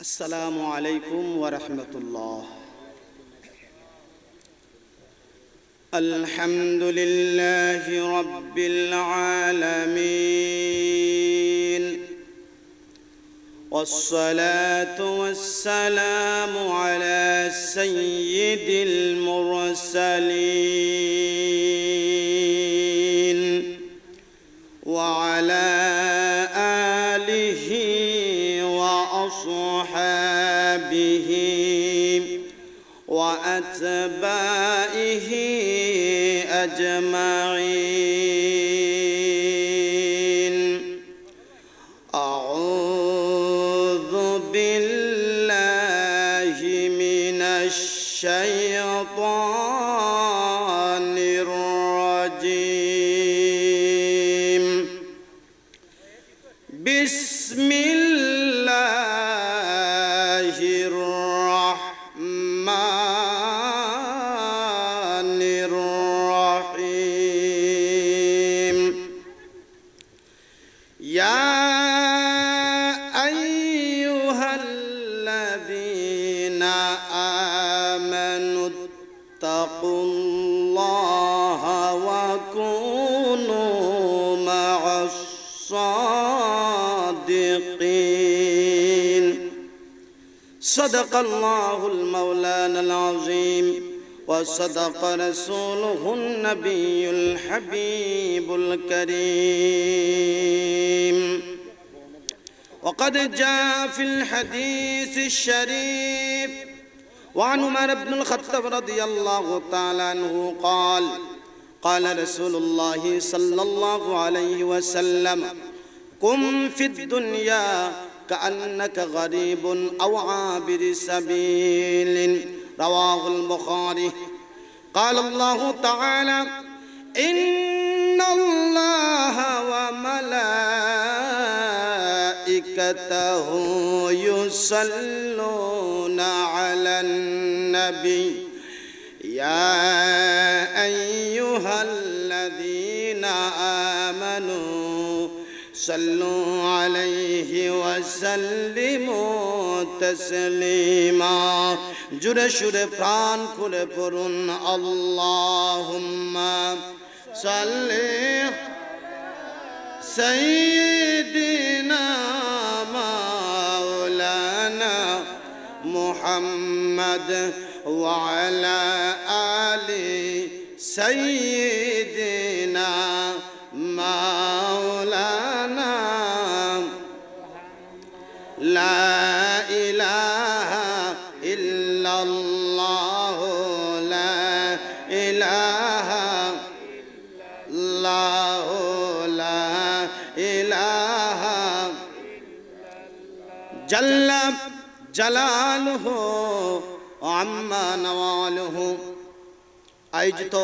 السلام عليكم ورحمة الله الحمد لله رب العالمين والصلاة والسلام على سيد المرسلين أتباعه أجمعين اتقوا الله وكونوا مع الصادقين صدق الله المولانا العظيم وصدق رسوله النبي الحبيب الكريم وقد جاء في الحديث الشريف وعن عمر بن الخطاب رضي الله تعالى عنه قال قال رسول الله صلى الله عليه وسلم قم في الدنيا كأنك غريب أو عابر سبيل رواه البخاري قال الله تعالى إن الله وملائكته يصلون على النبي النبي يا أيها الذين آمنوا صلوا عليه وسلموا تسليما جرى شرى فران كل فرن اللهم صل سيدنا مولانا محمد وعلى آل سيدنا مولانا لا إله إلا الله لا إله الله لا إله جل جلاله আয়োজিত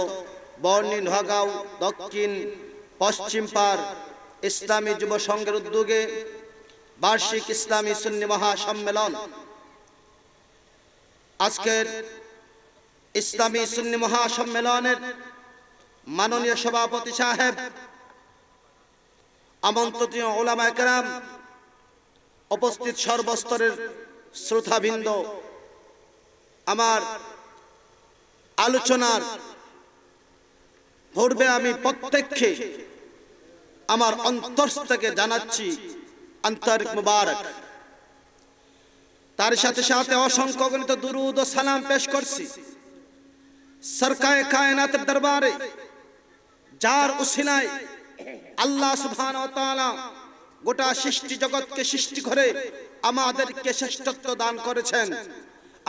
বর্ণিল হগাঁও দক্ষিণ পশ্চিম পার ইসলামী যুব সংঘের উদ্যোগে বার্ষিক ইসলামী সুন্নি মহাসম্মেলন আজকের ইসলামী সুন্নি মহাসম্মেলনের মাননীয় সভাপতি সাহেব আমন্ত্রিত ওলামা একরাম উপস্থিত সর্বস্তরের শ্রোতাবৃন্দ আমার আলোচনার পূর্বে আমি প্রত্যক্ষে আমার অন্তর জানাচ্ছি আন্তরিক মুবারক তার সাথে সাথে অসংখ্য গণিত দুরুদ ও সালাম পেশ করছি সরকার কায়নাতের দরবারে যার উসিলায় আল্লাহ সুবহান ওয়া তাআলা গোটা সৃষ্টি জগৎকে সৃষ্টি করে আমাদেরকে শ্রেষ্ঠত্ব দান করেছেন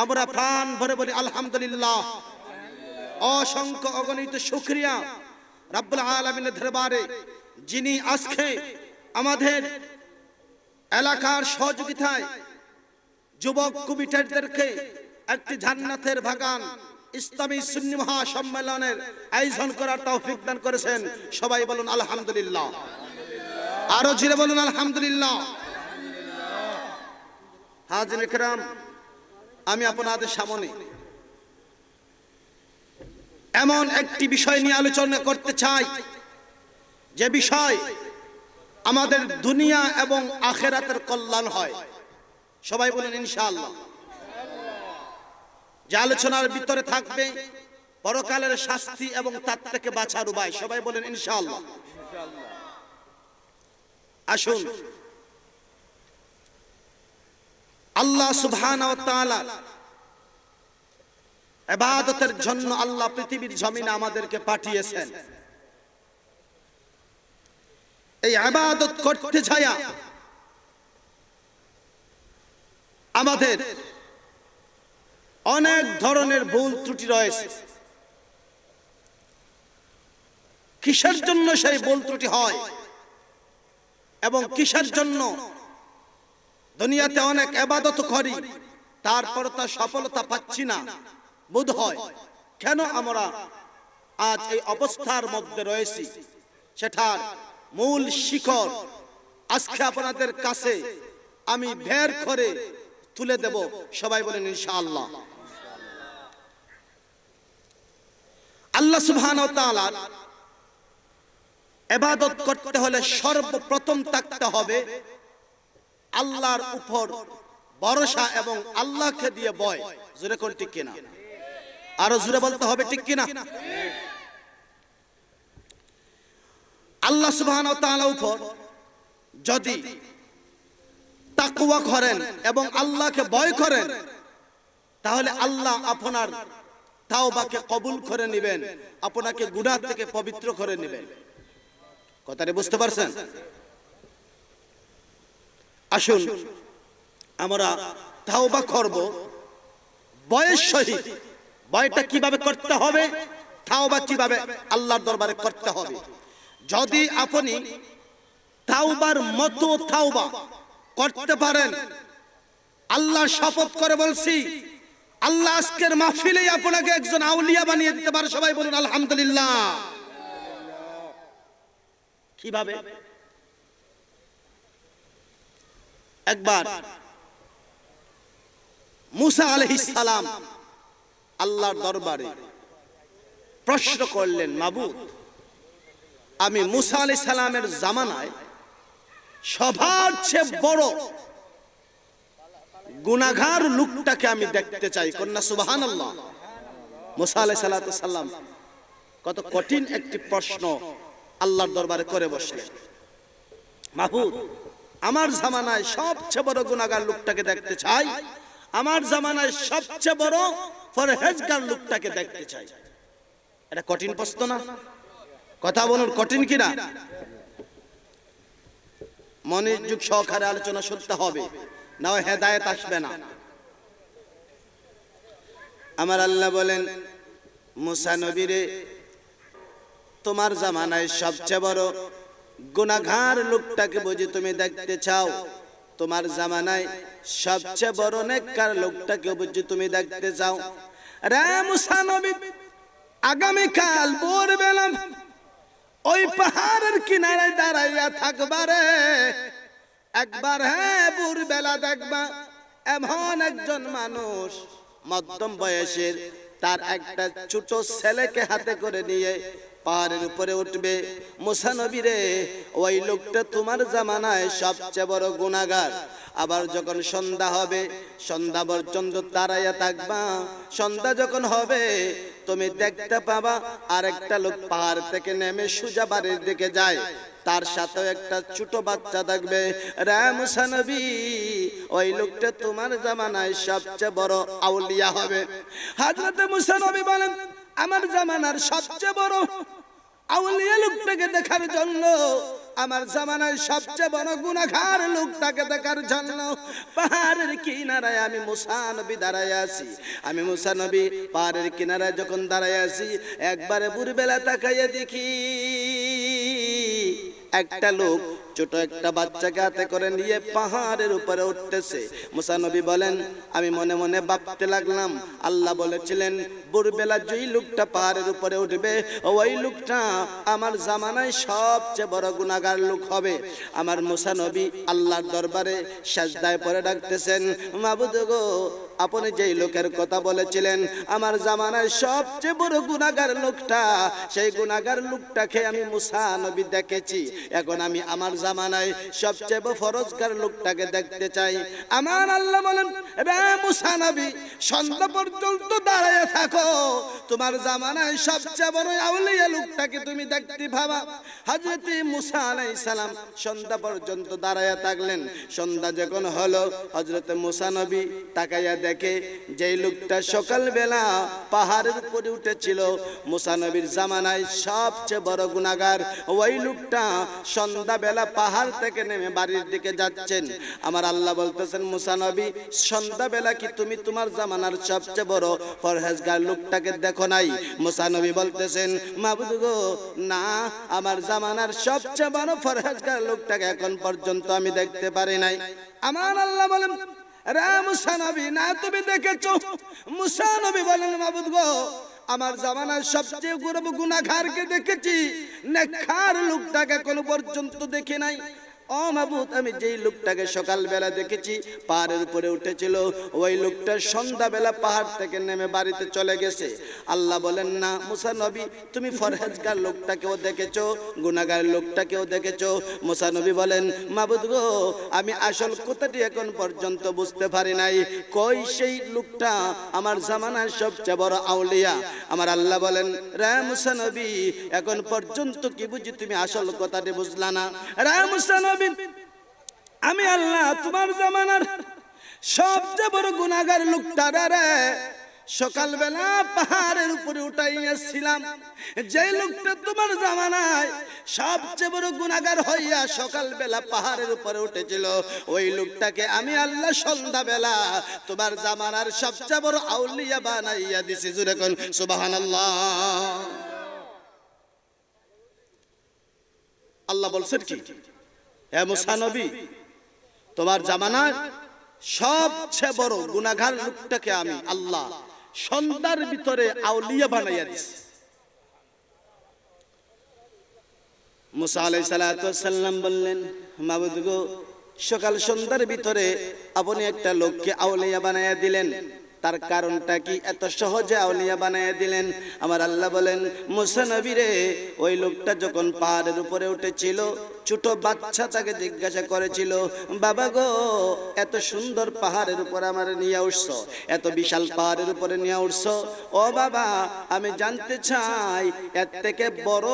আমরা প্রাণ ভরে বলি আলহামদুলিল্লাহ অসংখ্য অগণিত সুক্রিয়া রাবুল আলমিনের ধরবারে যিনি আজকে আমাদের এলাকার সহযোগিতায় যুবক কমিটারদেরকে একটি জান্নাতের বাগান ইসলামী সুন্নি মহা সম্মেলনের আয়োজন করার তৌফিক দান করেছেন সবাই বলুন আলহামদুলিল্লাহ আরো জিরে বলুন আলহামদুলিল্লাহ হাজির আমি আপনাদের সামনে এমন একটি বিষয় নিয়ে আলোচনা করতে চাই যে বিষয় আমাদের দুনিয়া এবং আখেরাতের কল্যাণ হয় সবাই বলেন ইনশাআল্লাহ যে আলোচনার ভিতরে থাকবে পরকালের শাস্তি এবং তার থেকে বাঁচার উপায় সবাই বলেন ইনশাআল্লাহ আসুন আল্লাহ সুভান এবাদতের জন্য আল্লাহ পৃথিবীর জমিনে আমাদেরকে পাঠিয়েছেন এই আবাদত করতে ছায়া আমাদের অনেক ধরনের ভুল ত্রুটি রয়েছে কিসের জন্য সেই ভুল ত্রুটি হয় এবং কিসের জন্য দুনিয়াতে অনেক আবাদত করি তারপর তা সফলতা পাচ্ছি না বোধ হয় কেন আমরা আজ এই অবস্থার মধ্যে রয়েছি সেটার মূল শিখর আজকে আপনাদের কাছে আমি ভের করে তুলে দেব সবাই বলেন ইনশাআল্লাহ আল্লাহ সুবহান এবাদত করতে হলে সর্বপ্রথম থাকতে হবে আল্লাহর উপর ভরসা এবং আল্লাহকে দিয়ে বয় জোরে কোন ঠিক কিনা আরো জোরে বলতে হবে ঠিক কিনা আল্লাহ সুবাহ উপর যদি তাকওয়া করেন এবং আল্লাহকে ভয় করেন তাহলে আল্লাহ আপনার তাওবাকে কবুল করে নেবেন আপনাকে গুনাহ থেকে পবিত্র করে নেবেন কথাটা বুঝতে পারছেন আসুন আমরা তাও বা করব বয়স সহিত বয়টা কিভাবে করতে হবে তাও বা কিভাবে আল্লাহর দরবারে করতে হবে যদি আপনি তাওবার মতো তাওবা করতে পারেন আল্লাহ শপথ করে বলছি আল্লাহ আজকের মাহফিলে আপনাকে একজন আউলিয়া বানিয়ে দিতে পারে সবাই বলুন আলহামদুলিল্লাহ কিভাবে একবার মুসা সালাম আল্লাহর দরবারে প্রশ্ন করলেন মাবুদ আমি মুসা আলি সালামের জামানায় সবার চেয়ে বড় গুনাগার লুকটাকে আমি দেখতে চাই কন্যা সুবাহান আল্লাহ মুসা আলি সাল্লাম কত কঠিন একটি প্রশ্ন আল্লাহর দরবারে করে বসে মাহুদ আমার জামানায় সবচেয়ে বড় গুণাগার লোকটাকে দেখতে চাই আমার জামানায় সবচেয়ে বড় ফরহেজগার লোকটাকে দেখতে চাই এটা কঠিন প্রশ্ন না কথা বলুন কঠিন কিনা যুগ সহকারে আলোচনা শুনতে হবে না হেদায়ত আসবে না আমার আল্লাহ বলেন মুসা নবীরে তোমার জামানায় সবচেয়ে বড় গুণাঘার লোকটাকে বুঝে তুমি দেখতে চাও তোমার জামানায় সবচেয়ে বড় নেককার লোকটাকে বুঝে তুমি দেখতে চাও রামসানবী আগামীকাল ভোরবেলা ওই পাহাড়ের কিনারে দাঁড়াইয়া থাকবারে একবার হ্যাঁ বেলা দেখবা এমন একজন মানুষ মধ্যম বয়সের তার একটা ছোট ছেলেকে হাতে করে নিয়ে পাহাড়ের উপরে উঠবে মুসানবী রে ওই লোকটা তোমার জামানায় সবচেয়ে বড় গুণাগার আবার যখন সন্ধ্যা হবে সন্ধ্যা পর্যন্ত তারাইয়া থাকবা সন্ধ্যা যখন হবে তুমি দেখতে পাবা আর একটা লোক পাহাড় থেকে নেমে সুজা বাড়ির দিকে যায় তার সাথে একটা ছোট বাচ্চা থাকবে রামসানবী ওই লোকটা তোমার জামানায় সবচেয়ে বড় আউলিয়া হবে হাজরতে মুসানবী বলেন আমার জামানার সবচেয়ে বড় আউলিয়া লোকটাকে দেখার জন্য আমার জামানার সবচেয়ে বড় গুণাঘার লোকটাকে দেখার জন্য পাহাড়ের কিনারায় আমি মুসানবী দাঁড়ায় আছি আমি মুসানবী পাহাড়ের কিনারায় যখন দাঁড়ায় আছি একবারে ভোরবেলা তাকাইয়া দেখি একটা লোক ছোট একটা বাচ্চাকে হাতে করে নিয়ে পাহাড়ের উপরে উঠতেছে মুসানবী বলেন আমি মনে মনে ভাবতে লাগলাম আল্লাহ বলেছিলেন ভোরবেলা যেই লোকটা পাহাড়ের উপরে উঠবে ওই লোকটা আমার জামানায় সবচেয়ে বড় গুণাগার লোক হবে আমার মুসানবী আল্লাহর দরবারে সাজদায় পরে ডাকতেছেন মাবুদ গো আপনি যেই লোকের কথা বলেছিলেন আমার জামানায় সবচেয়ে বড় গুণাগার লোকটা সেই গুণাগার লোকটাকে আমি মুসা নবী দেখেছি এখন আমি আমার জামানায় সবচেয়ে ফরজগার লোকটাকে দেখতে চাই আমার আল্লাহ বলেন মুসা নবী সন্ধ্যা পর্যন্ত থাকো তোমার জামানায় সবচেয়ে বড় আউলিয়া লোকটাকে তুমি দেখতে ভাবা হাজরতে মুসা আলাই সালাম সন্ধ্যা পর্যন্ত দাঁড়ায় থাকলেন সন্ধ্যা যখন হলো হজরতে মুসা নবী তাকাইয়া দেখে যেই লোকটা সকালবেলা পাহাড়ের উপরে উঠেছিল মুসানবীর জামানায় সবচেয়ে বড় গুণাগার ওই লোকটা সন্ধ্যাবেলা পাহাড় থেকে নেমে বাড়ির দিকে যাচ্ছেন আমার আল্লাহ বলতেছেন মুসানবী সন্ধ্যাবেলা কি তুমি তোমার জামানার সবচেয়ে বড় ফরহেজগার লোকটাকে দেখো নাই মুসানবী বলতেছেন মাবুদ না আমার জামানার সবচেয়ে বড় ফরহেজগার লোকটাকে এখন পর্যন্ত আমি দেখতে পারি নাই আমার আল্লাহ বলেন না তুমি মুসানবী বলেন আমার জামানার সবচেয়ে গৌরব গুণাঘারকে দেখেছি নেখার লোকটাকে কোনো পর্যন্ত দেখে নাই ও মাবুত আমি যেই লোকটাকে সকালবেলা দেখেছি পাহাড়ের উপরে উঠেছিল ওই লোকটা সন্ধ্যাবেলা পাহাড় থেকে নেমে বাড়িতে চলে গেছে আল্লাহ বলেন না মুসানবী তুমি ফরহেজগার লোকটাকেও দেখেছো গুনাগার লোকটাকেও দেখেছো মুসানবী বলেন মাবুদ গো আমি আসল কথাটি এখন পর্যন্ত বুঝতে পারি নাই কই সেই লোকটা আমার জামানার সবচেয়ে বড় আউলিয়া আমার আল্লাহ বলেন রে মুসানবী এখন পর্যন্ত কি বুঝি তুমি আসল কথাটি বুঝলা না রে মুসানবী ইসলামিন আমি আল্লাহ তোমার জামানার সবচেয়ে বড় গুণাগার লোকটারা রে সকালবেলা পাহাড়ের উপরে উঠাইয়াছিলাম যে লোকটা তোমার জামানায় সবচেয়ে বড় গুণাগার হইয়া সকালবেলা পাহাড়ের উপরে উঠেছিল ওই লোকটাকে আমি আল্লাহ সন্ধ্যাবেলা তোমার জামানার সবচেয়ে বড় আউলিয়া বানাইয়া দিছি জুড়ে কোন সুবাহান আল্লাহ বলছেন কি হে মুসানবী তোমার জামানার সবচেয়ে বড় গুণাঘার লোকটাকে আমি আল্লাহ সন্ধ্যার ভিতরে আউলিয়া বানাইয়া দিছি সকাল সন্ধ্যার ভিতরে আপনি একটা লোককে আউলিয়া বানাইয়া দিলেন তার কারণটা কি এত সহজে আউলিয়া বানায় দিলেন আমার আল্লাহ বলেন রে ওই লোকটা যখন পাহাড়ের উপরে উঠেছিল ছোট বাচ্চা তাকে জিজ্ঞাসা করেছিল বাবা গো এত সুন্দর পাহাড়ের উপর আমার নিয়ে উঠছ এত বিশাল পাহাড়ের উপরে নিয়ে উঠছ ও বাবা আমি জানতে চাই এর থেকে বড়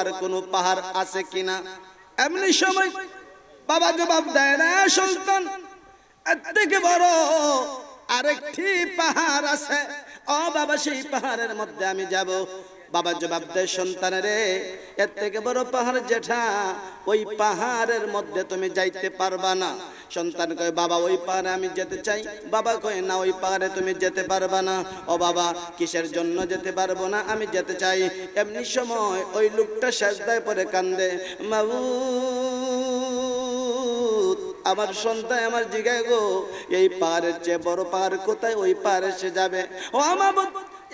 আর কোনো পাহাড় আছে কিনা এমনি সময় বাবা জবাব দেয় না সন্তান এর থেকে বড় আরেকটি পাহাড় আছে ও বাবা সেই পাহাড়ের মধ্যে আমি যাব বাবা জবাব দেয় রে এর থেকে বড় পাহাড় জেঠা ওই পাহাড়ের মধ্যে তুমি যাইতে পারবা না সন্তান কয় বাবা ওই পাহাড়ে আমি যেতে চাই বাবা কয় না ওই পাহাড়ে তুমি যেতে পারবা না ও বাবা কিসের জন্য যেতে পারবো না আমি যেতে চাই এমনি সময় ওই লোকটা শেষদায় পরে কান্দে মাবু আমার সন্তান আমার জিগায় গো এই পাহাড়ের চেয়ে বড় পাহাড় কোথায় ওই পাহাড়ে সে যাবে ও আমার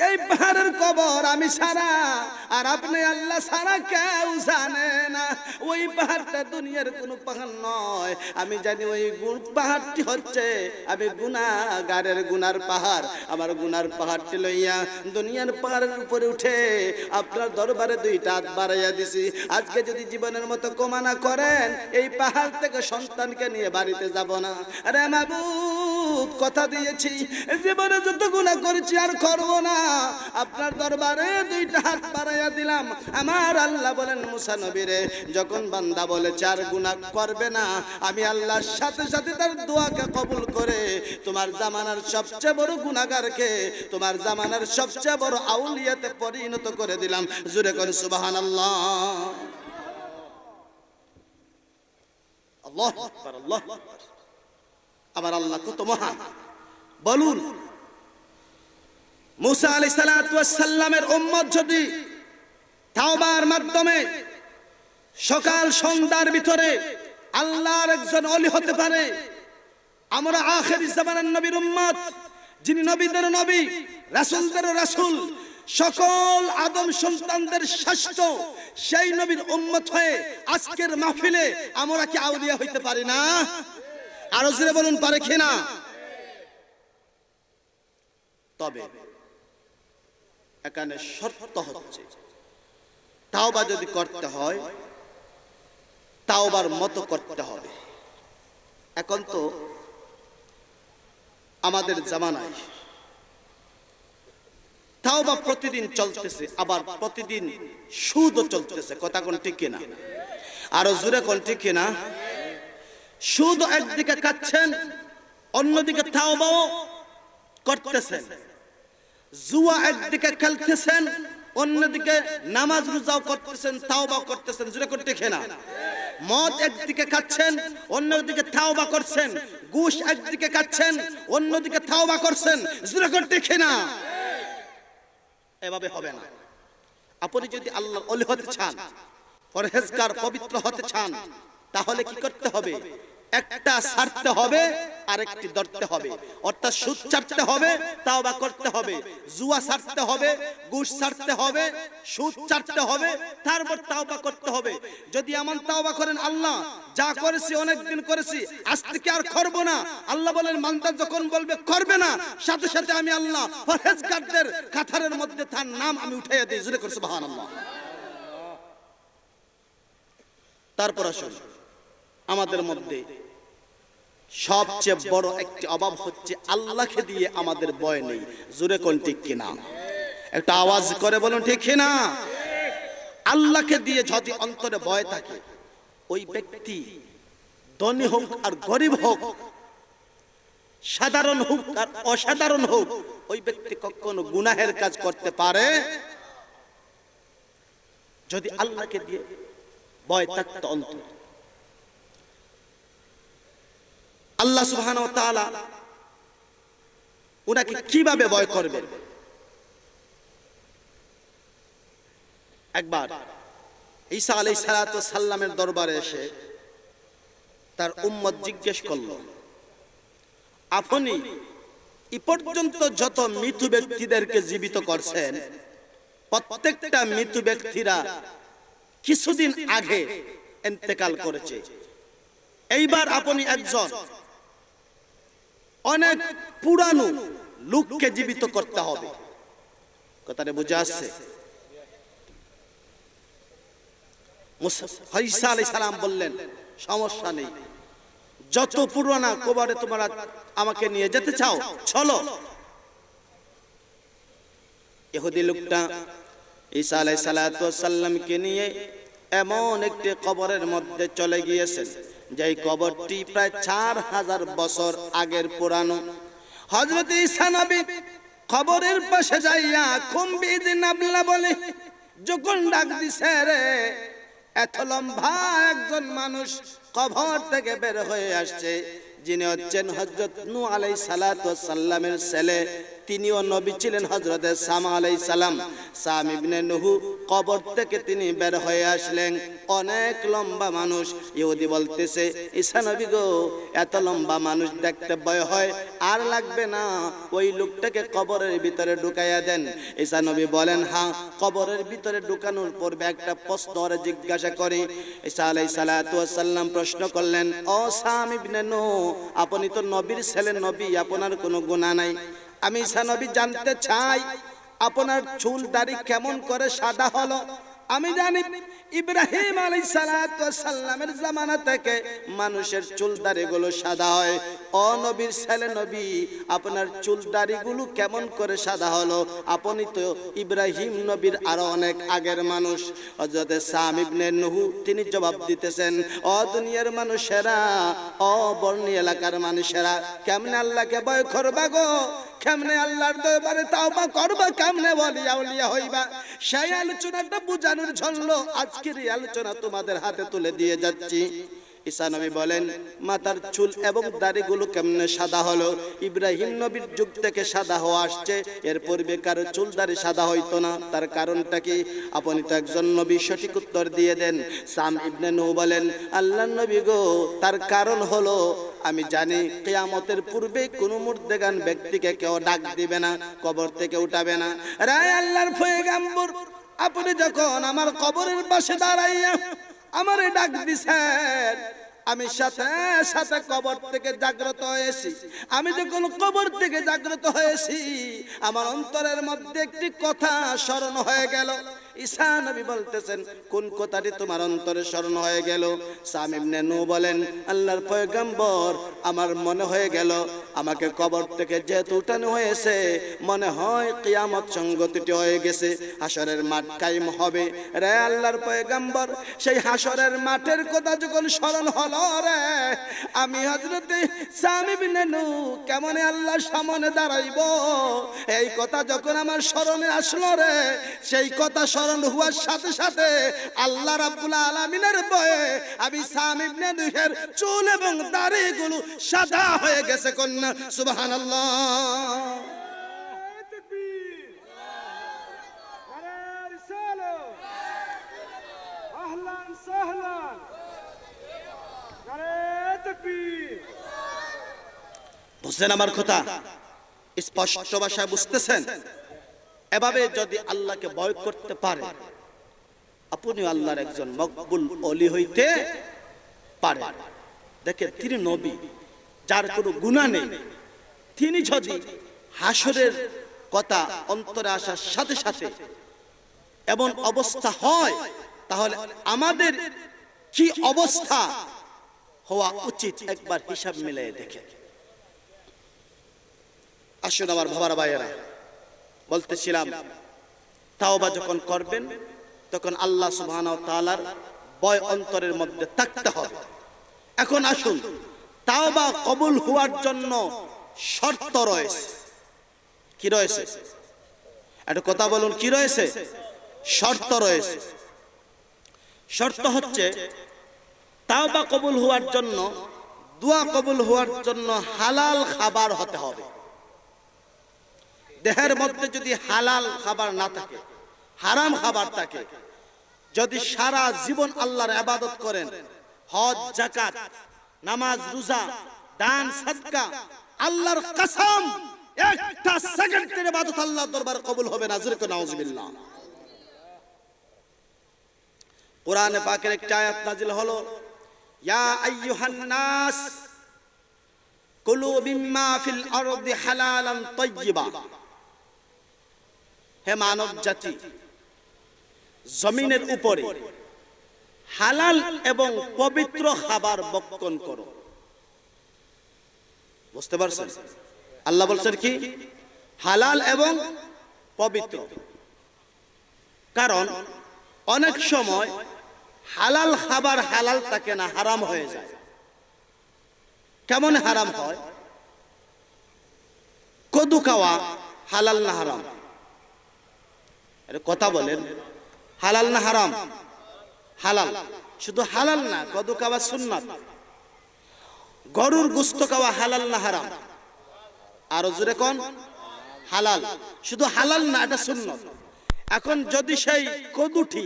এই পাহাড়ের কবর আমি সারা আর আপনি আল্লাহ সারা কেউ জানে না ওই পাহাড়টা দুনিয়ার কোনো পাহাড় নয় আমি জানি ওই পাহাড়টি হচ্ছে আমি গুণাগারের গুনার পাহাড় আমার গুনার পাহাড়টি লইয়া দুনিয়ার পাহাড়ের উপরে উঠে আপনার দরবারে দুইটা হাত বাড়াইয়া দিছি আজকে যদি জীবনের মতো কমানা করেন এই পাহাড় থেকে সন্তানকে নিয়ে বাড়িতে যাব না আরে মাবু কথা দিয়েছি জীবনে যত গুণা করেছি আর করবো না আপনার দরবারে দুইটা হাত বাড়াইয়া দিলাম আমার আল্লাহ বলেন মুসা নবীরে যখন বান্দা বলে চার গুণা করবে না আমি আল্লাহর সাথে সাথে তার দোয়াকে কবুল করে তোমার জামানার সবচেয়ে বড় গুণাগারকে তোমার জামানার সবচেয়ে বড় আউলিয়াতে পরিণত করে দিলাম জুরে করে সুবাহান আল্লাহ আল্লাহ আমার আল্লাহ কত মহান বলুন মুসা আলি সালাতামের উম্মত যদি তাওবার মাধ্যমে সকাল সন্ধ্যার ভিতরে আল্লাহর একজন অলি হতে পারে আমরা আখের জামানার নবীর উম্মত যিনি নবীদের নবী রাসুলদের রাসুল সকল আদম সন্তানদের শ্রেষ্ঠ সেই নবীর উম্মত হয়ে আজকের মাহফিলে আমরা কি আউলিয়া হইতে পারি না আরো জোরে বলুন পারে কিনা তবে এখানে শর্ত হচ্ছে তাওবা যদি করতে হয় তাওবার মতো করতে হবে এখন তো আমাদের জামানায় তাওবা প্রতিদিন চলতেছে আবার প্রতিদিন সুদও চলতেছে কথা কোন ঠিক কিনা আরো জুড়ে কোন ঠিক কিনা সুদ একদিকে কাটছেন অন্যদিকে তাওবাও করতেছেন জুয়া একদিকে খেলতেছেন অন্যদিকে নামাজ রোজাও করতেছেন তাও বা করতেছেন জুড়ে করতে খেলা মদ একদিকে খাচ্ছেন অন্যদিকে বা করছেন ঘুষ একদিকে খাচ্ছেন অন্যদিকে বা করছেন জুড়ে করতে খেলা এভাবে হবে না আপনি যদি আল্লাহর অলি হতে চান পরহেজগার পবিত্র হতে চান তাহলে কি করতে হবে একটা সারতে হবে আরেকটি ধরতে হবে অর্থাৎ সুদ ছাড়তে হবে তাও বা করতে হবে জুয়া ছাড়তে হবে গুস ছাড়তে হবে সুদ ছাড়তে হবে তারপর তাও বা করতে হবে যদি এমন তাও বা করেন আল্লাহ যা করেছি অনেকদিন করেছি আজ থেকে আর করবো না আল্লাহ বলেন মান্তা যখন বলবে করবে না সাথে সাথে আমি আল্লাহ পরহেজগারদের কাথারের মধ্যে তার নাম আমি উঠাইয়া দিই জুড়ে করছি ভান আল্লাহ তারপর আসুন আমাদের মধ্যে সবচেয়ে বড় একটি অভাব হচ্ছে আল্লাহকে দিয়ে আমাদের বয় নেই জুড়ে কোন ঠিক কিনা একটা আওয়াজ করে বলুন ঠিক কিনা আল্লাহকে দিয়ে যদি অন্তরে বয় থাকে ওই ব্যক্তি ধনী হোক আর গরিব হোক সাধারণ হোক আর অসাধারণ হোক ওই ব্যক্তি কখনো গুনাহের কাজ করতে পারে যদি আল্লাহকে দিয়ে বয় থাকতো অন্তরে আল্লাহ সুবাহান তালা ওনাকে কিভাবে ভয় করবেন একবার ঈসা আলাই সালাত সাল্লামের দরবারে এসে তার উম্মত জিজ্ঞেস করল আপনি এ পর্যন্ত যত মৃত্যু ব্যক্তিদেরকে জীবিত করছেন প্রত্যেকটা মৃত্যু ব্যক্তিরা কিছুদিন আগে এতেকাল করেছে এইবার আপনি একজন অনেক পুরানো লোককে জীবিত করতে হবে কথাটা বুঝে আসছে হইসা আলি সালাম বললেন সমস্যা নেই যত পুরানা কোবারে তোমরা আমাকে নিয়ে যেতে চাও চলো এহুদি লোকটা ঈসা আলাই সালাতামকে নিয়ে এমন একটি কবরের মধ্যে চলে গিয়েছেন যে কবরটি প্রায় চার হাজার বছর আগের পুরানো হজরত ইসানবী খবরের পাশে যাইয়া কুম্বিদ নাবলা বলে যখন ডাক দিছে রে এত লম্বা একজন মানুষ কবর থেকে বের হয়ে আসছে যিনি হচ্ছেন হজরত নু আলাই সাল্লামের ছেলে তিনিও নবী ছিলেন হজরত সামা আলাই সালাম সাম ইবনে নুহু কবর থেকে তিনি বের হয়ে আসলেন অনেক লম্বা মানুষ ইহুদি বলতেছে ঈশা নবী গো এত লম্বা মানুষ দেখতে ভয় হয় আর লাগবে না ওই লোকটাকে কবরের ভিতরে ঢুকাইয়া দেন ঈশা নবী বলেন হ্যাঁ কবরের ভিতরে ঢুকানোর পূর্বে একটা প্রশ্ন জিজ্ঞাসা করে ঈশা আলাই সালাতাম প্রশ্ন করলেন অ সাম ইবনে নহু আপনি তো নবীর ছেলে নবী আপনার কোনো গুণা নাই আমি ঈশানবী জানতে চাই আপনার চুল দাড়ি কেমন করে সাদা হলো আমি জানি ইব্রাহিম আলী সালাতামের জামানা থেকে মানুষের চুল গুলো সাদা হয় অনবীর ছেলে নবী আপনার চুল গুলো কেমন করে সাদা হলো আপনি তো ইব্রাহিম নবীর আরো অনেক আগের মানুষ নহু তিনি জবাব দিতেছেন অ দুনিয়ার মানুষেরা অবর্ণী এলাকার মানুষেরা কেমন আল্লাহকে ভয় করবা গো কেমনে আল্লাহর দরবারে তাওবা করবা কেমনে ওয়ালিয়া আউলিয়া হইবা সেই আলোচনাটা বুঝানোর জন্য আজকের এই আলোচনা তোমাদের হাতে তুলে দিয়ে যাচ্ছি ঈসা নবী বলেন মাতার চুল এবং দাড়িগুলো কেমনে সাদা হলো ইব্রাহিম নবীর যুগ থেকে সাদা হওয়া আসছে এর পূর্বে কারো চুল দাড়ি সাদা হইতো না তার কারণটা কি আপনি তো একজন নবী সঠিক উত্তর দিয়ে দেন সাম ইবনে নৌ বলেন আল্লাহ নবী গো তার কারণ হলো আমি জানি কেয়ামতের পূর্বে কোনো মুর্দেগান ব্যক্তিকে কেউ ডাক দিবে না কবর থেকে উঠাবে না রায় আল্লাহর ফয়ে গাম্বুর আপনি যখন আমার কবরের পাশে দাঁড়াইয়া আমারে ডাক দিছেন আমি সাথে সাথে কবর থেকে জাগ্রত হয়েছি আমি যখন কবর থেকে জাগ্রত হয়েছি আমার অন্তরের মধ্যে একটি কথা স্মরণ হয়ে গেল ঈসা নবী বলতেছেন কোন কথাটি তোমার অন্তরে স্মরণ হয়ে গেল সামিমনে নু বলেন আল্লাহর পয়গম্বর আমার মনে হয়ে গেল আমাকে কবর থেকে যেহেতু উঠানো হয়েছে মনে হয় কিয়ামত সংগতিটি হয়ে গেছে হাসরের মাঠ কায়েম হবে রে আল্লাহর পয়গম্বর সেই হাসরের মাঠের কথা যখন স্মরণ হলো রে আমি হজরতে সামিবনে নু কেমন আল্লাহর সামনে দাঁড়াইব এই কথা যখন আমার স্মরণে আসলো রে সেই কথা স্মরণ হওয়ার সাথে সাথে আল্লাহ রাব্বুল আলামিনের ভয়ে আমি সামিব নেহের চুল এবং দাড়িগুলো সাদা হয়ে গেছে কন্যা সুবহানাল্লাহ বুঝলেন আমার কথা স্পষ্ট ভাষায় বুঝতেছেন এভাবে যদি আল্লাহকে ভয় করতে পারে আপনি আল্লাহর একজন মকবুল অলি হইতে পারে দেখে তিনি নবী যার কোনো গুণা নেই তিনি যদি হাসরের কথা অন্তরে আসার সাথে সাথে এমন অবস্থা হয় তাহলে আমাদের কি অবস্থা হওয়া উচিত একবার হিসাব মিলে দেখে আসুন আমার ভাবার ভাইয়েরা বলতেছিলাম তাওবা যখন করবেন তখন আল্লাহ সুবহান তাআলার বয় অন্তরের মধ্যে থাকতে হবে এখন আসুন তাওবা কবুল হওয়ার জন্য শর্ত রয়েছে কি রয়েছে একটা কথা বলুন কি রয়েছে শর্ত রয়েছে শর্ত হচ্ছে তাওবা কবুল হওয়ার জন্য দোয়া কবুল হওয়ার জন্য হালাল খাবার হতে হবে দেহের মধ্যে যদি হালাল খাবার না থাকে হারাম খাবার থাকে যদি সারা জীবন আল্লাহর আবাদত করেন হজ জাকাত নামাজ রোজা দান সাদকা আল্লাহর কসম একটা সেকেন্ডের ইবাদত আল্লাহর দরবার কবুল হবে না জিরকে নাউজুবিল্লাহ কোরআনে পাকের একটা আয়াত নাজিল হলো ইয়া আইয়ুহান নাস কুলু মিম্মা ফিল আরদি হালালান তাইয়্যিবা হে মানব জাতি জমিনের উপরে হালাল এবং পবিত্র খাবার বক্ষণ করো বুঝতে পারছেন আল্লাহ বলছেন কি হালাল এবং পবিত্র কারণ অনেক সময় হালাল খাবার হালাল থাকে না হারাম হয়ে যায় কেমন হারাম হয় কদু খাওয়া হালাল না হারাম কথা বলেন হালাল না হারাম হালাল শুধু হালাল না গদু কাওয়া সুন্নাত গরুর গুস্ত কাওয়া হালাল না হারাম আরো জোরে কোন হালাল শুধু হালাল না এটা সুন্নত এখন যদি সেই কদুটি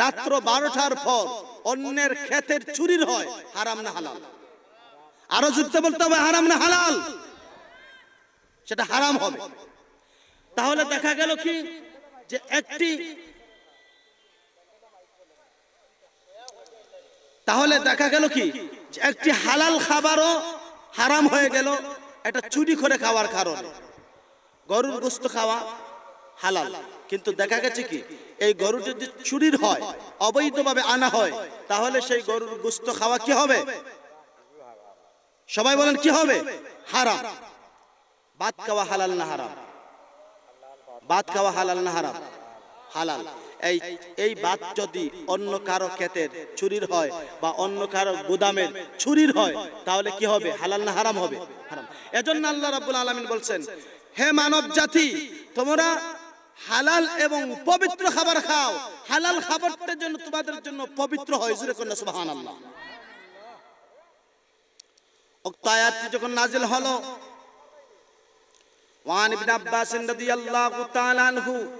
রাত্র বারোটার পর অন্যের ক্ষেতের চুরির হয় হারাম না হালাল আরো যুক্ত বলতে হবে হারাম না হালাল সেটা হারাম হবে তাহলে দেখা গেল কি যে একটি তাহলে দেখা গেল কি একটি হালাল খাবারও হারাম হয়ে গেল এটা চুরি করে খাওয়ার কারণ গরুর গোস্ত খাওয়া হালাল কিন্তু দেখা গেছে কি এই গরু যদি চুরির হয় অবৈধভাবে আনা হয় তাহলে সেই গরুর গোস্ত খাওয়া কি হবে সবাই বলেন কি হবে হারাম ভাত খাওয়া হালাল না হারাম ভাত খাওয়া হালাল না হারাম হালাল এই এই ভাত যদি অন্য কারো ক্ষেতের ছুরির হয় বা অন্য কারো গুদামের ছুরির হয় তাহলে কি হবে হালাল না হারাম হবে হারাম এজন্য আল্লাহ রাব্বুল আলামিন বলছেন হে মানব জাতি তোমরা হালাল এবং পবিত্র খাবার খাও হালাল খাবারটার জন্য তোমাদের জন্য পবিত্র হয় জুরে কন্যা সুবহানাল্লাহ আল্লাহ যখন নাজিল হলো وعن ابن عباس رضي الله تعالى عنه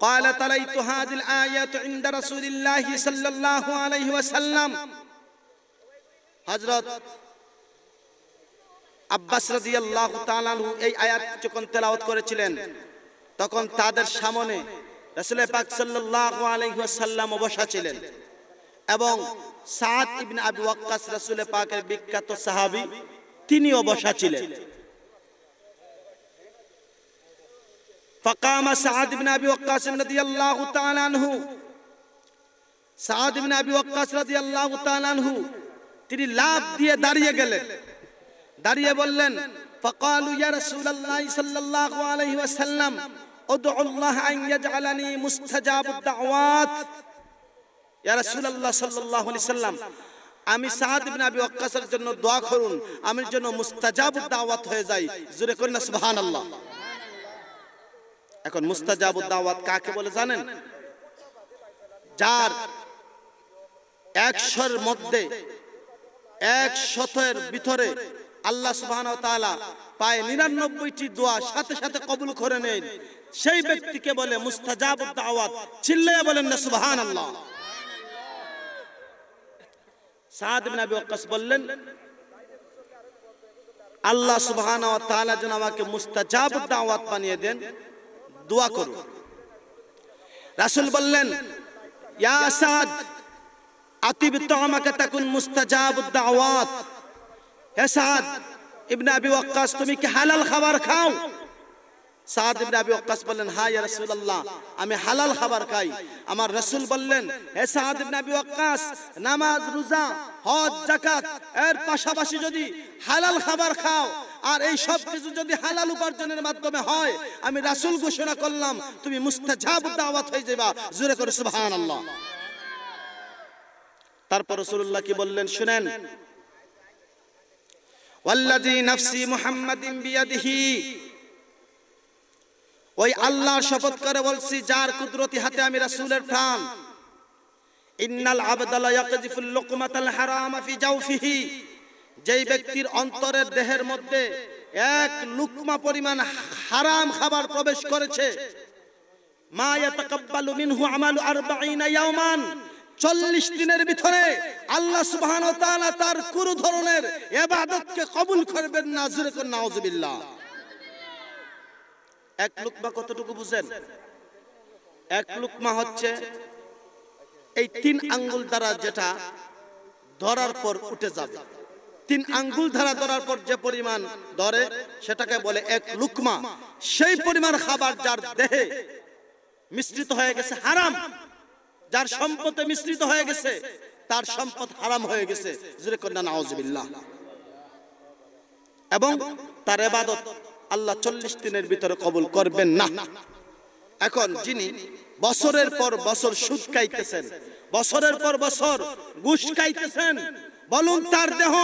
قال تليت هذه الآيات عند رسول الله صلى الله عليه وسلم হজরত আব্বাস রাজি আল্লাহ এই আয়াত যখন তেলাওয়াত করেছিলেন তখন তাদের সামনে রসুল পাক সাল্লাহ আলহিহাসাল্লাম অবসা ছিলেন এবং সাদ ইবিন আবি ওয়াক্কাস রসুল পাকের বিখ্যাত সাহাবি তিনি অবসা ছিলেন فقام سعد بن ابي وقاص رضي الله تعالى عنه سعد بن ابي وقاص رضي الله تعالى عنه তিনি লাভ দিয়ে দাঁড়িয়ে গেলেন দাঁড়িয়ে বললেন فقالوا يا رسول الله صلى الله عليه وسلم ادع الله ان يجعلني مستجاب الدعوات يا رسول الله صلى الله عليه وسلم আমি সাদ ইবনে আবি ওয়াক্কাসের জন্য দোয়া করুন আমি যেন মুস্তাজাব দাওয়াত হয়ে যাই জোরে করেন সুবহানাল্লাহ এখন মুস্তাজাব দাওয়াত কাকে বলে জানেন যার একশোর মধ্যে এক শতের ভিতরে আল্লাহ সুবাহ পায় নিরানব্বইটি দোয়া সাথে সাথে কবুল করে নেন সেই ব্যক্তিকে বলে মুস্তাজাব দাওয়াত চিল্লাইয়া বলেন না সুবাহান আল্লাহ সাদ নাবি ওকাস বললেন আল্লাহ সুবাহান যেন আমাকে মুস্তাজাব বানিয়ে দেন দোয়া করো রাসুল বললেন ইয়া সাদ আতিব তোমাকে তাকুন মুস্তাজাব দাওয়াত হে সাদ ইবনে আবি ওয়াক্কাস তুমি কি হালাল খাবার খাও পাশাপাশি যদি হালাল খাবার খাও আর এই সব কিছু যদি হালাল উপার্জনের মাধ্যমে হয় আমি রাসূল ঘোষণা করলাম তুমি হয়ে যাবা জোরে করে সুবহানাল্লাহ তারপর রসুল্লাহ কি বললেন শুনেন ওয়াল্লাযী নাফসি মুহাম্মাদিন বিয়াদিহি ওই আল্লাহ শপথ করে বলছি যার কুদরতি হাতে আমি রাসূলের প্রাণ ইন্নাল আবদালা ইয়াকজিফুল লুকমাতাল হারাম ফি জাওফিহি যেই ব্যক্তির অন্তরের দেহের মধ্যে এক লুকমা পরিমাণ হারাম খাবার প্রবেশ করেছে মা ইয়াতাকাব্বালু মিনহু আমালু 40 ইয়াওমান চল্লিশ দিনের ভিতরে আল্লাহ সুবহানাহু ওয়া তাআলা তার কোন ধরনের ইবাদতকে কবুল করবেন না জুরে কোন এক লুকমা কতটুকু বুঝেন এক লুকমা হচ্ছে এই তিন আঙ্গুল দ্বারা যেটা ধরার পর উঠে যাবে তিন আঙ্গুল ধারা ধরার পর যে পরিমাণ ধরে সেটাকে বলে এক লুকমা সেই পরিমাণ খাবার যার দেহে মিশ্রিত হয়ে গেছে হারাম যার সম্পদে মিশ্রিত হয়ে গেছে তার সম্পদ হারাম হয়ে গেছে জুরে কন্যা নওয়াজ এবং তার এবাদত আল্লাহ চল্লিশ দিনের ভিতরে কবুল করবেন না এখন যিনি বছরের পর বছর সুদ খাইতেছেন বছরের পর বছর গুস খাইতেছেন বলুন তার দেহ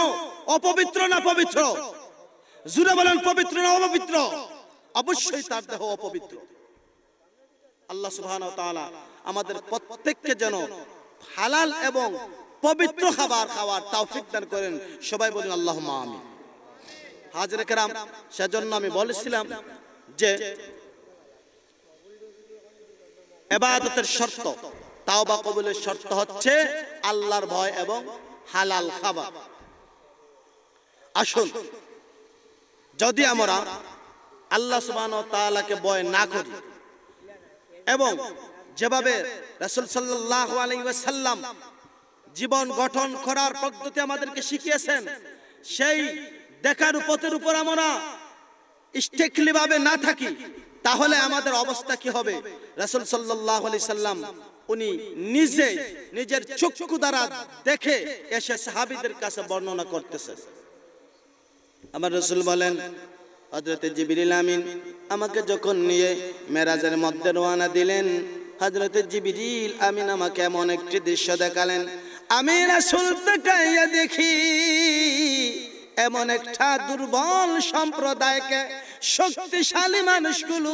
অপবিত্র না পবিত্র জুড়ে বলেন পবিত্র না অপবিত্র অবশ্যই তার দেহ অপবিত্র আল্লাহ সুহান আমাদের প্রত্যেককে যেন হালাল এবং পবিত্র খাবার খাওয়ার তাও দান করেন সবাই বলুন আল্লাহ আমি হাজির কেরাম সেজন্য আমি বলেছিলাম যে এবাদতের শর্ত তাও বা কবুলের শর্ত হচ্ছে আল্লাহর ভয় এবং হালাল খাবার আসুন যদি আমরা আল্লাহ সুবাহ তালাকে ভয় না করি এবং যেভাবে রাসুল সাল্লাহ আলাইসাল্লাম জীবন গঠন করার পদ্ধতি আমাদেরকে শিখিয়েছেন সেই দেখার পথের উপর আমরা স্ট্রিক্টলি ভাবে না থাকি তাহলে আমাদের অবস্থা কি হবে রাসুল সাল্লাহ আলি সাল্লাম উনি নিজে নিজের চক্ষু দ্বারা দেখে এসে সাহাবিদের কাছে বর্ণনা করতেছে আমার রসুল বলেন হজরতে জিবিরিল আমিন আমাকে যখন নিয়ে মেরাজের মধ্যে রোয়ানা দিলেন হজরতে জিবিরিল আমিন আমাকে এমন একটি দৃশ্য দেখালেন আমি রাসুল তাকাইয়া দেখি এমন একটা দুর্বল সম্প্রদায়কে শক্তিশালী মানুষগুলো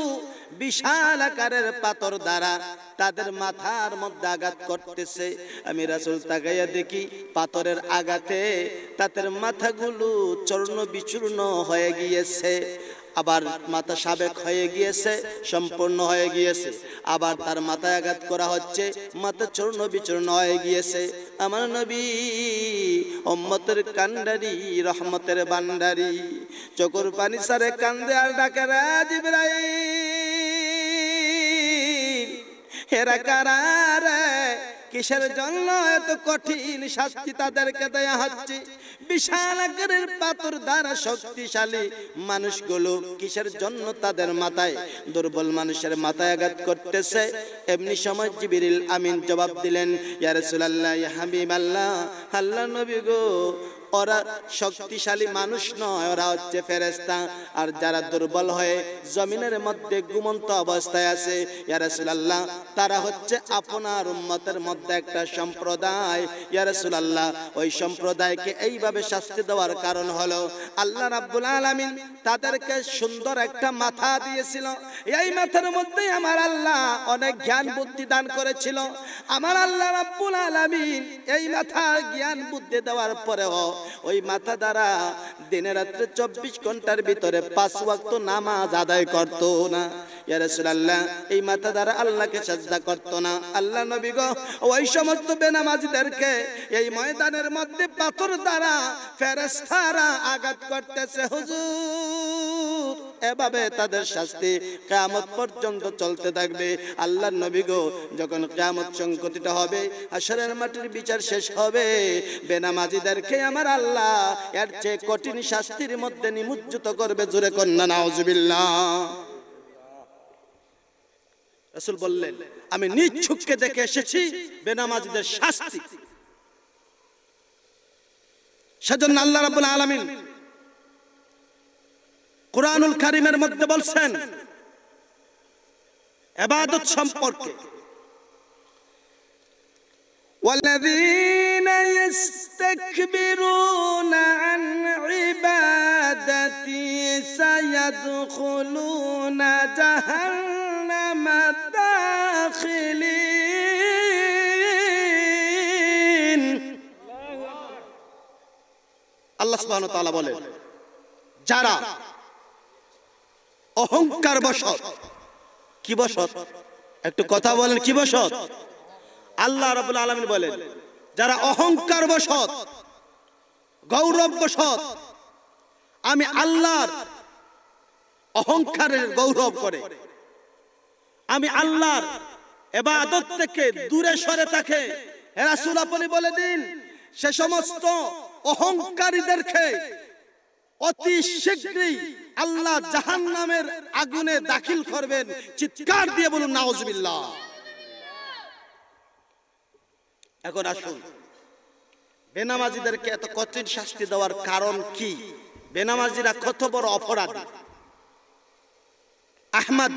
বিশাল আকারের পাথর দ্বারা তাদের মাথার মধ্যে আঘাত করতেছে আমি রাসুল তাকাইয়া দেখি পাথরের আঘাতে তাদের মাথাগুলো চর্ণ বিচূর্ণ হয়ে গিয়েছে আবার মাথা সাবেক হয়ে গিয়েছে সম্পূর্ণ হয়ে গিয়েছে আবার তার মাথায় আঘাত করা হচ্ছে মাথা চূর্ণ বিচূর্ণ হয়ে গিয়েছে আমার নবী অম্মতের কান্ডারি রহমতের বান্ডারি চকর পানি সারে কান্দে আর ডাকে রাজিবাই হেরা কারা কিসের জন্য এত কঠিন শাস্তি তাদেরকে দেয়া হচ্ছে বিশাল আকারের পাথর দ্বারা শক্তিশালী মানুষগুলো কিসের জন্য তাদের মাথায় দুর্বল মানুষের মাথায় আঘাত করতেছে এমনি সময় জিবিরিল আমিন জবাব দিলেন ইয়ারসুল্লাহ হাবিব আল্লাহ আল্লাহ নবী গো ওরা শক্তিশালী মানুষ নয় ওরা হচ্ছে ফেরেস্তা আর যারা দুর্বল হয়ে জমিনের মধ্যে ঘুমন্ত অবস্থায় আছে ইয়ারসুল্লাহ তারা হচ্ছে আপনার উন্মতের মধ্যে একটা সম্প্রদায় ইয়ারসুল্লাহ ওই সম্প্রদায়কে এইভাবে শাস্তি দেওয়ার কারণ হলো আল্লাহ রাব্বুল আলমিন তাদেরকে সুন্দর একটা মাথা দিয়েছিল এই মাথার মধ্যেই আমার আল্লাহ অনেক জ্ঞান বুদ্ধি দান করেছিল আমার আল্লাহ রাব্বুল আলমিন এই মাথা জ্ঞান বুদ্ধি দেওয়ার পরেও ওই মাথা দ্বারা দিনে রাত্রে চব্বিশ ঘন্টার ভিতরে পাঁচ ওয়াক্ত নামাজ আদায় করতো না এই দ্বারা আল্লাহকে সাজদা না আল্লাহ নবী গো ওই সমস্ত বেনামাজিদেরকে এই ময়দানের মধ্যে পাথর দ্বারা আঘাত করতেছে হুজুর এভাবে তাদের শাস্তি পর্যন্ত চলতে থাকবে নবী গো যখন কেয়ামত সংকটিত হবে আসরের মাটির বিচার শেষ হবে বেনামাজিদেরকে আমার আল্লাহ এর চেয়ে কঠিন শাস্তির মধ্যে নিমজ্জিত করবে জোরে কন্যা নাউজুবিল্লাহ রসুল বললেন আমি নিচ্ছুককে দেখে এসেছি বেনামাজিদের শাস্তি সেজন্য আল্লাহ রাবুল আলমিন কোরআনুল কারিমের মধ্যে বলছেন এবাদত সম্পর্কে والذين يستكبرون عن عبادتي سيدخلون جهنم আল্লাহ বলেন যারা অহংকার বসত কি বসত একটু কথা বলেন কি বসত আল্লাহ বলেন যারা অহংকার বসত গৌরব বসত আমি আল্লাহর অহংকারের গৌরব করে আমি আল্লাহর এবাদত থেকে দূরে সরে থাকে এরা সুলাপনি বলে দিন সে সমস্ত অহংকারীদেরকে অতি শীঘ্রই আল্লাহ জাহান নামের আগুনে দাখিল করবেন চিৎকার দিয়ে বলুন নাওজবিল্লা এখন আসুন বেনামাজিদেরকে এত কঠিন শাস্তি দেওয়ার কারণ কি বেনামাজিরা কত বড় অপরাধী আহমদ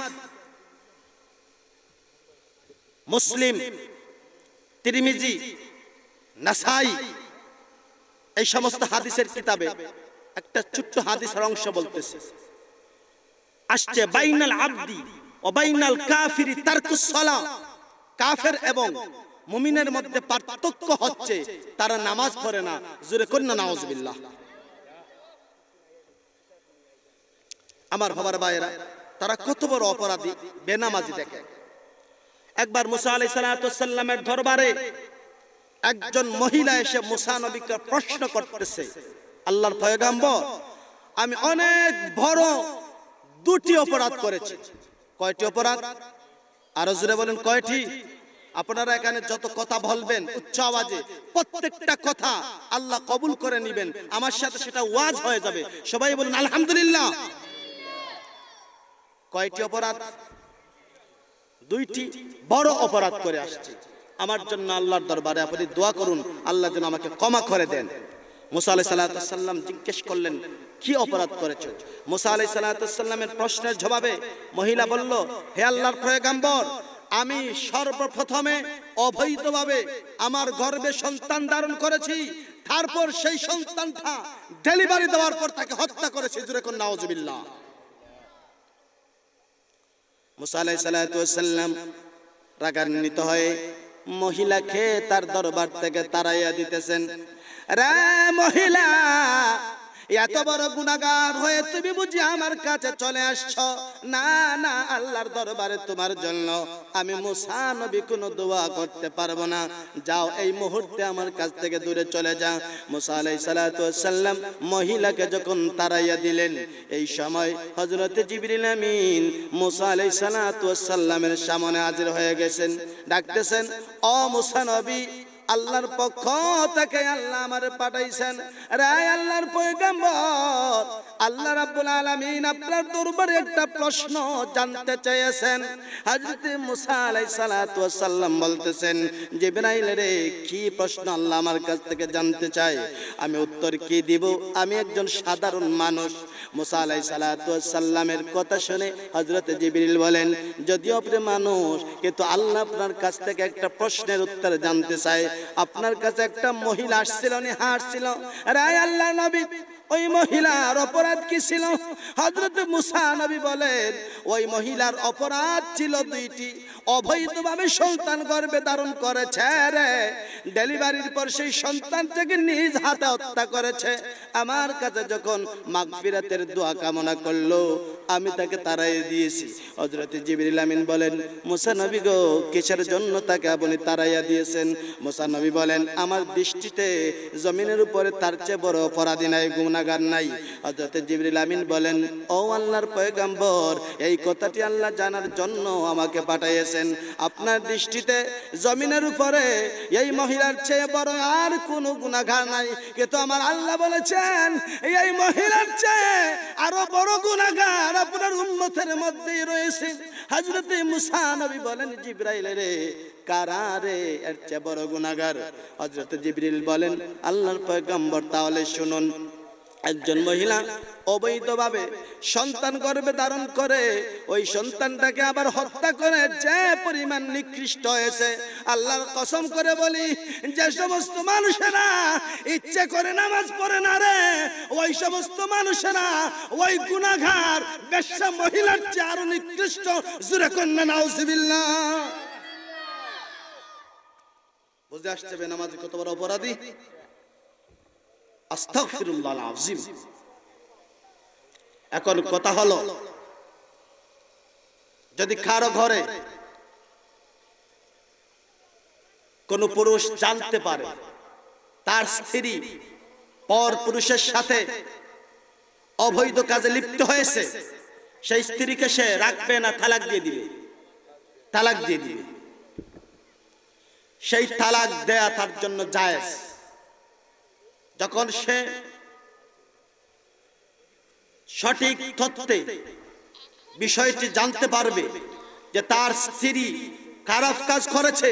মুসলিম তিরিমিজি নাসাই এই সমস্ত হাদিসের কিতাবে একটা ছোট্ট হাদিসের অংশ বলতেছে আসছে বাইনাল আব্দি অবাইনাল কাফিরি তারকুসলা কাফের এবং মুমিনের মধ্যে পার্থক্য হচ্ছে তারা নামাজ পড়ে না করে কন্যা নাওজবিল্লাহ আমার বাবার ভাইরা তারা কত বড় অপরাধী বেনামাজি দেখে একবার মুসা আলি সালাতামের দরবারে একজন মহিলা এসে মুসা নবীকে প্রশ্ন করতেছে আল্লাহর পয়গাম্বর আমি অনেক বড় দুটি অপরাধ করেছি কয়টি অপরাধ আরো জুড়ে বলেন কয়টি আপনারা এখানে যত কথা বলবেন উচ্চ আওয়াজে প্রত্যেকটা কথা আল্লাহ কবুল করে নিবেন আমার সাথে সেটা ওয়াজ হয়ে যাবে সবাই বলুন আলহামদুলিল্লাহ কয়টি অপরাধ দুইটি বড় অপরাধ করে আসছি আমার জন্য আল্লাহর দরবারে আপনি দোয়া করুন আল্লাহ যেন আমাকে ক্ষমা করে দেন মুসা আলাইসাল্লাম জিজ্ঞেস করলেন কি অপরাধ করেছ মুসা আলাইসাল্লামের প্রশ্নের জবাবে মহিলা বলল হে আল্লাহর প্রয়োগাম্বর আমি সর্বপ্রথমে অবৈধভাবে আমার গর্বে সন্তান ধারণ করেছি তারপর সেই সন্তানটা ডেলিভারি দেওয়ার পর তাকে হত্যা করেছে জুরে কন্যা মুসা আলাই রাগান্বিত হয়ে মহিলাকে তার দরবার থেকে তারাইয়া দিতেছেন রে মহিলা এত বড় গুণাগার হয়ে তুমি বুঝি আমার কাছে চলে আসছ না না আল্লাহর দরবারে তোমার জন্য আমি মুসানবি নবী কোনো দোয়া করতে পারবো না যাও এই মুহূর্তে আমার কাছ থেকে দূরে চলে যা মুসা আলাই মহিলাকে যখন তারাইয়া দিলেন এই সময় হজরত জিবরিল আমিন মুসা আলাই সামনে হাজির হয়ে গেছেন ডাকতেছেন অ মুসা আল্লাহর পক্ষ থেকে আল্লাহ আমার পাঠাইছেন রায় আল্লাহর পৈগম্বর আল্লাহ রাব্বুল আলামিন আপনার দরবারে একটা প্রশ্ন জানতে চেয়েছেন হযরত মুসা আলাইহিস সালাতু ওয়াস সালাম বলতেছেন জিবরাইল রে কি প্রশ্ন আল্লাহ আমার কাছ থেকে জানতে চায় আমি উত্তর কি দিব আমি একজন সাধারণ মানুষ মুসা আলাইহিস সালাতু ওয়াস সালামের কথা শুনে হযরত জিবরাইল বলেন যদিও আপনি মানুষ কিন্তু আল্লাহ আপনার কাছ থেকে একটা প্রশ্নের উত্তর জানতে চায় আপনার কাছে একটা মহিলা আসছিল উনি হাসছিল রায় আল্লাহ নবী ওই মহিলার অপরাধ কি ছিল হজরত মুসা নবী বলেন ওই মহিলার অপরাধ ছিল দুইটি অবৈধভাবে সন্তান গর্বে ধারণ করেছে রে ডেলিভারির পর সেই সন্তানটাকে নিজ হাতে হত্যা করেছে আমার কাছে যখন মাগফিরাতের দোয়া কামনা করলো আমি তাকে তাড়াই দিয়েছি হজরতে জিবরিল আমিন বলেন মুসানবী গো কিসের জন্য তাকে আপনি তাড়াইয়া দিয়েছেন মুসানবী বলেন আমার দৃষ্টিতে জমিনের উপরে তার চেয়ে বড় অপরাধী নাই গুণাগার নাই হজরতে জিবরিল আমিন বলেন ও আল্লাহর পয়গাম্বর এই কথাটি আল্লাহ জানার জন্য আমাকে পাঠাইয়েছে দিয়েছেন আপনার দৃষ্টিতে জমিনের উপরে এই মহিলার চেয়ে বড় আর কোনো গুণাঘার নাই কিন্তু আমার আল্লাহ বলেছেন এই মহিলার চেয়ে আরো বড় গুণাঘার আপনার উন্মতের মধ্যেই রয়েছে হাজরত মুসা নবী বলেন জিব্রাইল রে কারারে এর চেয়ে বড় গুণাগার হজরত জিবরিল বলেন আল্লাহর পয়গম্বর তাহলে শুনুন একজন মহিলা অবৈধভাবে সন্তান গর্বে ধারণ করে ওই সন্তানটাকে আবার হত্যা করে যে পরিমাণ নিকৃষ্ট হয়েছে আল্লাহর কসম করে বলি যে সমস্ত মানুষেরা ইচ্ছে করে নামাজ পড়ে না রে ওই সমস্ত মানুষেরা ওই গুণাঘার বেশা মহিলার চেয়ে আরো নিকৃষ্ট জুরে কন্যা নাউজিবিল্লা বুঝে আসছে নামাজ কত বড় অপরাধী এখন কথা হলো যদি কারো ঘরে কোন পুরুষ জানতে পারে তার স্ত্রী পর পুরুষের সাথে অবৈধ কাজে লিপ্ত হয়েছে সেই স্ত্রীকে সে রাখবে না তালাক দিয়ে দিবে তালাক দিয়ে দিবে সেই তালাক দেয়া তার জন্য জায়েজ যখন সে সঠিক তথ্যে বিষয়টি জানতে পারবে যে তার স্ত্রী খারাপ কাজ করেছে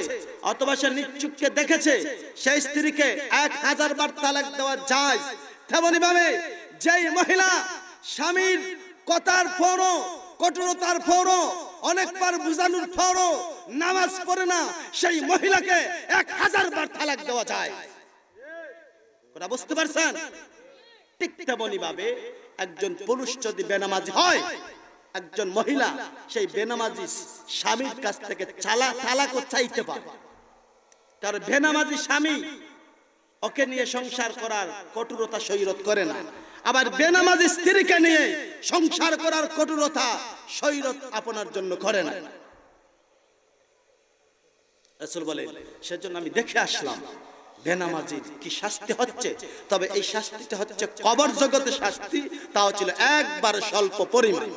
অথবা সে নিচুককে দেখেছে সেই স্ত্রীকে এক হাজার বার তালাক দেওয়া যায় তেমনি ভাবে যেই মহিলা স্বামীর কথার পরও কঠোরতার পরও অনেকবার বুঝানোর পরও নামাজ পড়ে না সেই মহিলাকে এক হাজার বার তালাক দেওয়া যায় কথা বুঝতে পারছেন ঠিক তেমনি ভাবে একজন পুরুষ যদি বেনামাজি হয় একজন মহিলা সেই বেনামাজি স্বামীর কাছ থেকে চালা তালাকও চাইতে পারে তার বেনামাজি স্বামী ওকে নিয়ে সংসার করার কঠোরতা সৈরত করে না আবার বেনামাজি স্ত্রীকে নিয়ে সংসার করার কঠোরতা সৈরত আপনার জন্য করে না রসুল বলে সেজন্য আমি দেখে আসলাম বেনামাজির কি শাস্তি হচ্ছে তবে এই শাস্তিটা হচ্ছে কবর জগতে শাস্তি তাও ছিল একবার স্বল্প পরিমাণ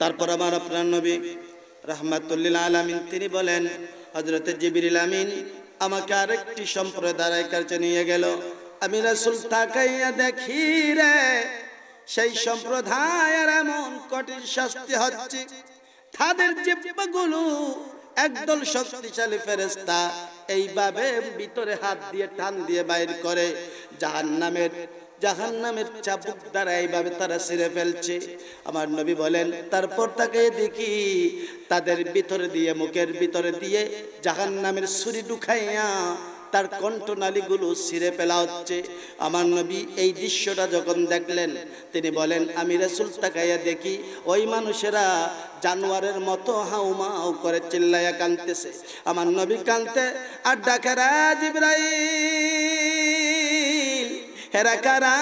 তারপর আবার আপনার নবী রাহমাতুল্লিল তিনি বলেন হজরত জিবিরিল আমিন আমাকে আরেকটি সম্প্রদায়ের কাছে নিয়ে গেল আমি রাসুল তাকাইয়া দেখি রে সেই সম্প্রদায়ের এমন কঠিন শাস্তি হচ্ছে তাদের জিব্বাগুলো একদল শক্তিশালী ফেরেস্তা এইভাবে ভিতরে হাত দিয়ে টান দিয়ে বাইর করে জাহান্নামের নামের জাহান নামের চাবুক দ্বারা এইভাবে তারা সেরে ফেলছে আমার নবী বলেন তারপর তাকে দেখি তাদের ভিতরে দিয়ে মুখের ভিতরে দিয়ে জাহান নামের ছুরি ঢুকাইয়া তার কণ্ঠনালীগুলো ছিঁড়ে ফেলা হচ্ছে আমার নবী এই দৃশ্যটা যখন দেখলেন তিনি বলেন আমি রেসুল তাকাইয়া দেখি ওই মানুষেরা জানোয়ারের মতো হাউ মাউ করে চিল্লাইয়া কানতেছে আমার নবী কানতে আর ডাকারা জিব্রাই এরা কারা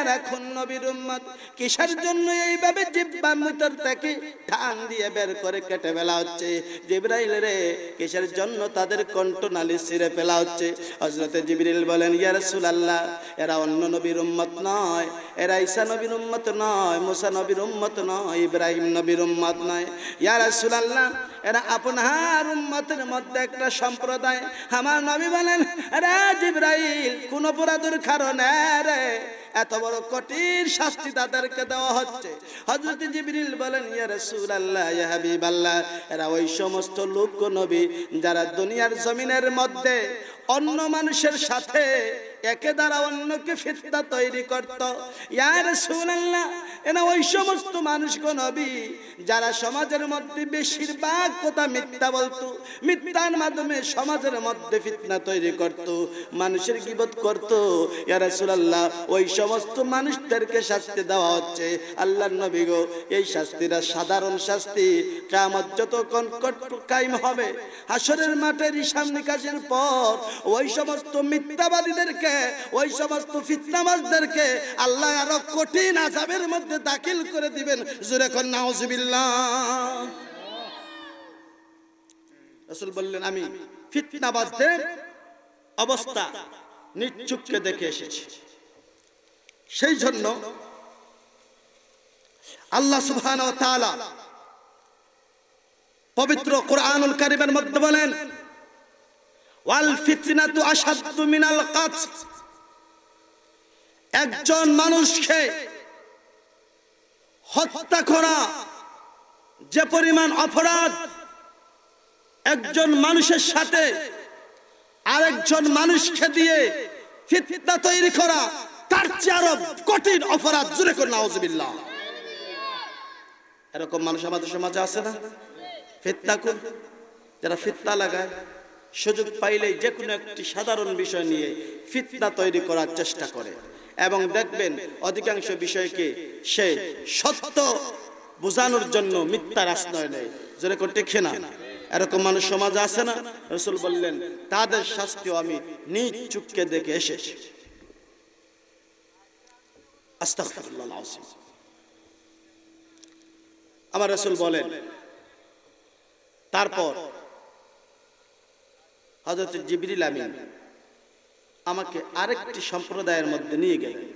এরা খুন নবীর উম্মত কিসের জন্য এইভাবে জিব্বা মুতর থেকে ঠান দিয়ে বের করে কেটে ফেলা হচ্ছে জিব্রাইল রে কিসের জন্য তাদের কণ্ঠনালী ছিঁড়ে ফেলা হচ্ছে হজরতে জিবরিল বলেন ইয়া সুলাল্লাহ এরা অন্য নবীর উম্মত নয় এরা ঈসা নবীর উম্মত নয় মুসা নবীর উম্মত নয় ইব্রাহিম নবীর উম্মত নয় ইয়া সুলাল্লাহ এরা আপনার উন্মতের মধ্যে একটা সম্প্রদায় আমার নবী বলেন রে জিব্রাইল কোন পুরাদুর কারণে রে এত বড় কঠিন শাস্তি তাদেরকে দেওয়া হচ্ছে হজরত জিবরিল বলেন ইয়া রাসূলুল্লাহ ইয়া হাবিবাল্লাহ এরা ওই সমস্ত লোক নবী যারা দুনিয়ার জমিনের মধ্যে অন্য মানুষের সাথে একে দ্বারা অন্যকে ফিতনা তৈরি করত ইয়ার সুনাল্লাহ এনা ওই সমস্ত মানুষ মানুষকে নবী যারা সমাজের মধ্যে বেশিরভাগ কথা মিথ্যা বলতো মিথ্যার মাধ্যমে সমাজের মধ্যে ফিতনা তৈরি করত মানুষের গিবত করত ইয়ার সুলাল্লাহ ওই সমস্ত মানুষদেরকে শাস্তি দেওয়া হচ্ছে আল্লাহর নবী গো এই শাস্তিরা সাধারণ শাস্তি কামত যতক্ষণ কাইম হবে হাসরের মাঠের ঈশান নিকাশের পর ওই সমস্ত মিথ্যাবাদীদেরকে ওই সমস্ত ফিতনামাজদেরকে আল্লাহ আরো কঠিন আজাবের মধ্যে দাখিল করে দিবেন জোরে কর নাউজুবিল্লাহ বললেন আমি ফিতনাবাজদের অবস্থা নিচ্ছুককে দেখে এসেছি সেই জন্য আল্লাহ সুবহান ও তাআলা পবিত্র কোরআনুল কারিমের মধ্যে বলেন একজন মানুষকে হত্যা করা যে পরিমাণ অপরাধ একজন মানুষের সাথে আরেকজন মানুষকে দিয়ে ফিতনা তৈরি করা তার চেয়ে আরো কঠিন অপরাধ জুড়ে করে নাউজবিল্লাহ এরকম মানুষ আমাদের সমাজে আছে না ফিতনা কোন যারা ফিতনা লাগায় সুযোগ পাইলে যে কোনো একটি সাধারণ বিষয় নিয়ে ফিতনা তৈরি করার চেষ্টা করে এবং দেখবেন অধিকাংশ বিষয়কে সে সত্য বোঝানোর জন্য মিথ্যার আশ্রয় নেয় যেরকম টেকে না এরকম মানুষ সমাজ আছে না রসুল বললেন তাদের শাস্তিও আমি নিজ চুপকে দেখে এসেছি আমার রসুল বলেন তারপর হজরত জিবরিল আমিন আমাকে আরেকটি সম্প্রদায়ের মধ্যে নিয়ে গেলেন